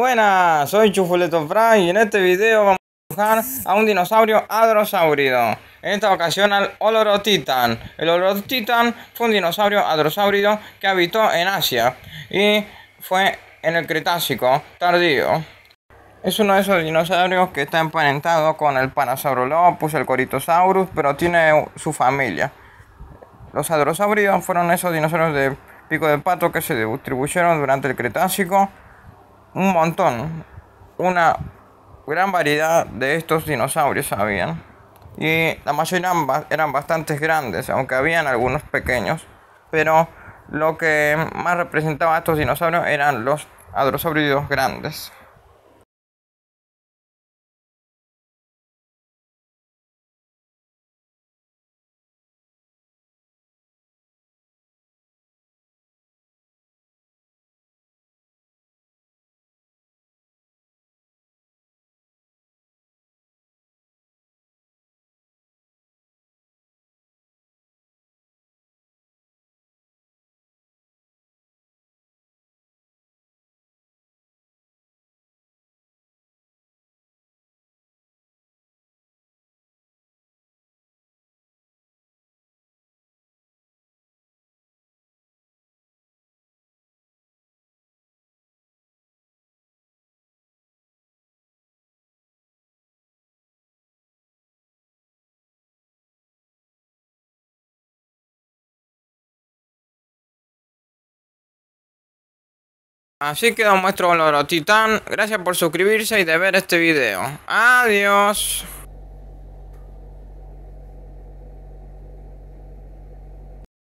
buenas, soy Chufuleto Fry y en este video vamos a dibujar a un dinosaurio adrosáurido. En esta ocasión al Olorotitan. El Olorotitan fue un dinosaurio adrosáurido que habitó en Asia y fue en el Cretácico tardío. Es uno de esos dinosaurios que está emparentado con el Parasaurolopus, el Coritosaurus, pero tiene su familia. Los adrosauridos fueron esos dinosaurios de pico de pato que se distribuyeron durante el Cretácico un montón, una gran variedad de estos dinosaurios, habían Y la mayoría eran bastante grandes, aunque habían algunos pequeños, pero lo que más representaba a estos dinosaurios eran los hadrosáuridos grandes. Así que nuestro muestro valor Titán. Gracias por suscribirse y de ver este video. Adiós.